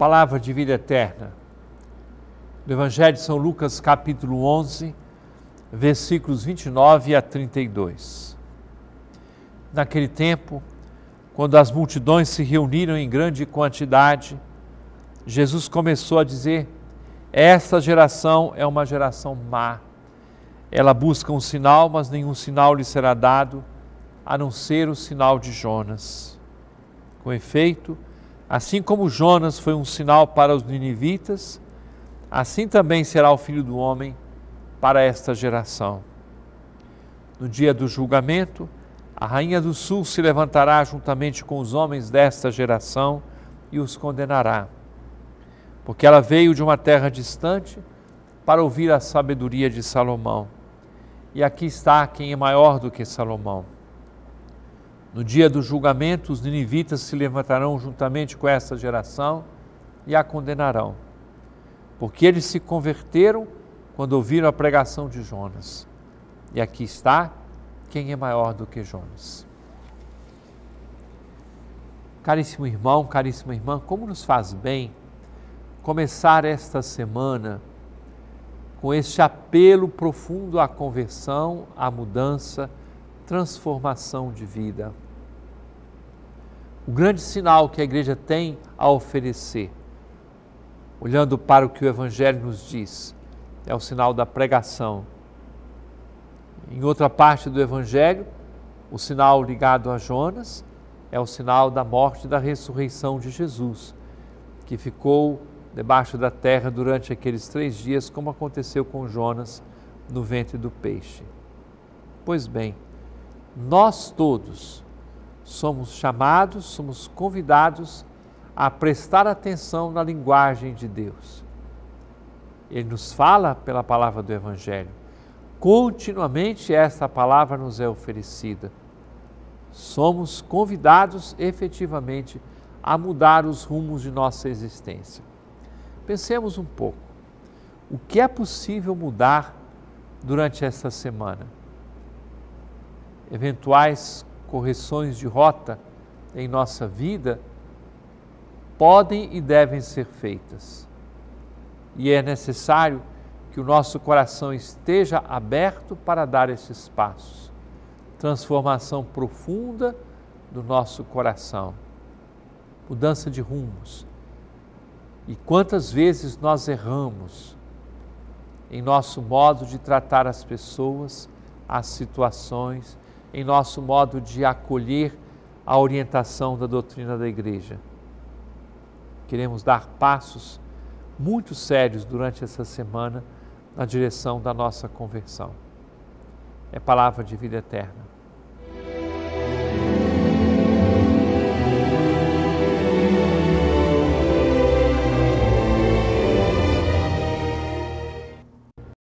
palavra de vida eterna. Do Evangelho de São Lucas, capítulo 11, versículos 29 a 32. Naquele tempo, quando as multidões se reuniram em grande quantidade, Jesus começou a dizer: Esta geração é uma geração má. Ela busca um sinal, mas nenhum sinal lhe será dado, a não ser o sinal de Jonas. Com efeito, Assim como Jonas foi um sinal para os ninivitas, assim também será o filho do homem para esta geração. No dia do julgamento, a rainha do sul se levantará juntamente com os homens desta geração e os condenará. Porque ela veio de uma terra distante para ouvir a sabedoria de Salomão. E aqui está quem é maior do que Salomão. No dia do julgamento, os ninivitas se levantarão juntamente com essa geração e a condenarão, porque eles se converteram quando ouviram a pregação de Jonas. E aqui está quem é maior do que Jonas. Caríssimo irmão, caríssima irmã, como nos faz bem começar esta semana com este apelo profundo à conversão, à mudança, transformação de vida o grande sinal que a igreja tem a oferecer. Olhando para o que o Evangelho nos diz, é o sinal da pregação. Em outra parte do Evangelho, o sinal ligado a Jonas é o sinal da morte e da ressurreição de Jesus, que ficou debaixo da terra durante aqueles três dias, como aconteceu com Jonas no ventre do peixe. Pois bem, nós todos, somos chamados, somos convidados a prestar atenção na linguagem de Deus. Ele nos fala pela palavra do Evangelho. Continuamente essa palavra nos é oferecida. Somos convidados efetivamente a mudar os rumos de nossa existência. Pensemos um pouco. O que é possível mudar durante esta semana? Eventuais correções de rota em nossa vida podem e devem ser feitas. E é necessário que o nosso coração esteja aberto para dar esses passos. Transformação profunda do nosso coração, mudança de rumos. E quantas vezes nós erramos em nosso modo de tratar as pessoas, as situações, em nosso modo de acolher a orientação da doutrina da igreja. Queremos dar passos muito sérios durante essa semana na direção da nossa conversão. É palavra de vida eterna.